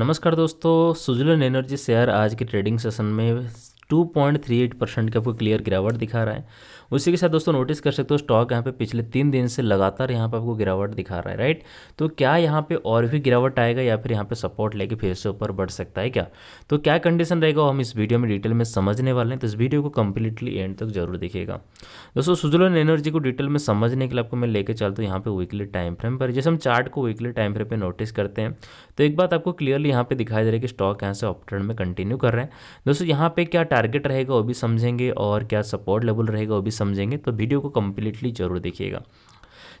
नमस्कार दोस्तों सुजलन energy share आज के ट्रेडिंग सेशन में 2.38 परसेंट की आपको क्लियर गिरावट दिखा रहा है उसी के साथ दोस्तों नोटिस कर सकते हो स्टॉक यहाँ पे पिछले तीन दिन से लगातार यहाँ पे आपको गिरावट दिखा रहा है राइट तो क्या यहाँ पे और भी गिरावट आएगा या फिर यहाँ पे सपोर्ट लेके फिर से ऊपर बढ़ सकता है क्या तो क्या कंडीशन रहेगा हम इस वीडियो में डिटेल में समझने वाले हैं तो इस वीडियो को कंप्लीटली एंड तक जरूर देखिएगा दोस्तों सुजलन एनर्जी को डिटेल में समझने के लिए आपको मैं लेकर चलता हूँ यहाँ पे वीकली टाइम फ्रेम पर जैसे हम चार्ट को वीकली टाइम फ्रेम पर नोटिस करते हैं तो एक बात आपको क्लियरली यहाँ पे दिखाई दे रहा है कि स्टॉक यहाँ से ऑप्ट्रेंड में कंटिन्यू कर रहे हैं दोस्तों यहाँ पे क्या टारगेट रहेगा वो भी समझेंगे और क्या सपोर्ट लेवल रहेगा वो भी समझेंगे तो वीडियो को कम्प्लीटली जरूर देखिएगा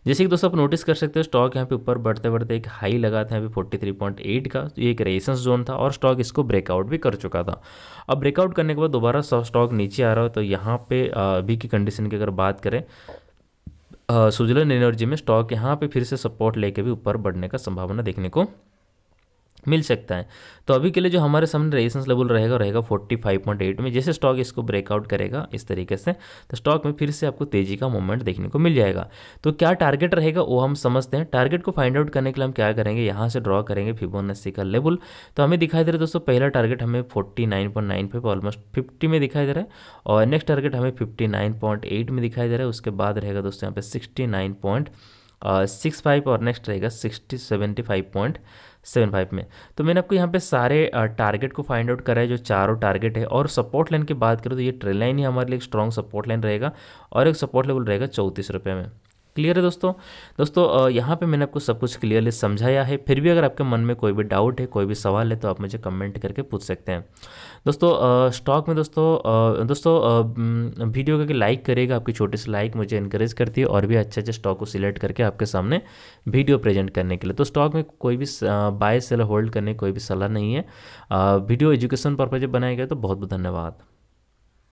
जैसे कि दोस्तों आप नोटिस कर सकते हो स्टॉक यहाँ पे ऊपर बढ़ते बढ़ते एक हाई लगा था थ्री पॉइंट 43.8 का तो ये एक रेसेंस जोन था और स्टॉक इसको ब्रेकआउट भी कर चुका था अब ब्रेकआउट करने के बाद दोबारा स्टॉक नीचे आ रहा हो तो यहाँ पे अभी की कंडीशन की अगर बात करें सुजलन एनर्जी में स्टॉक यहाँ पे फिर से सपोर्ट लेके भी ऊपर बढ़ने का संभावना देखने को मिल सकता है तो अभी के लिए जो हमारे सामने रेजिस्टेंस लेवल रहेगा रहेगा 45.8 में जैसे स्टॉक इसको ब्रेकआउट करेगा इस तरीके से तो स्टॉक में फिर से आपको तेजी का मूवमेंट देखने को मिल जाएगा तो क्या टारगेट रहेगा वो हम समझते हैं टारगेट को फाइंड आउट करने के लिए हम क्या करेंगे यहाँ से ड्रॉ करेंगे फिबोनासी का लेवल तो हमें दिखाई दे रहा है दोस्तों पहला टारगेट हमें फोर्टी ऑलमोस्ट फिफ्टी में दिखाई दे रहा है और नेक्स्ट टारगेट हमें फिफ्टी में दिखाई दे रहा है उसके बाद रहेगा दोस्तों यहाँ पर सिक्सटी सिक्स फाइव और नेक्स्ट रहेगा sixty seventy five point seven five में तो मैंने आपको यहाँ पे सारे टारगेट को फाइंड आउट करा है जो चारों टारगेट है और सपोर्ट लाइन की बात करूँ तो ये ट्रेल लाइन ही हमारे लिए एक स्ट्रॉन्ग सपोर्ट लाइन रहेगा और एक सपोर्ट लेवल रहेगा चौंतीस रुपये में क्लियर है दोस्तों दोस्तों यहाँ पे मैंने आपको सब कुछ क्लियरली समझाया है फिर भी अगर आपके मन में कोई भी डाउट है कोई भी सवाल है तो आप मुझे कमेंट करके पूछ सकते हैं दोस्तों स्टॉक में दोस्तों दोस्तों वीडियो करके लाइक करेगा आपकी छोटी सी लाइक मुझे इंकरेज करती है और भी अच्छे अच्छे स्टॉक को सिलेक्ट करके आपके सामने वीडियो प्रेजेंट करने के लिए तो स्टॉक में कोई भी बाय सेल होल्ड करने कोई भी सलाह नहीं है वीडियो एजुकेशन पर्पज बनाया गया तो बहुत बहुत धन्यवाद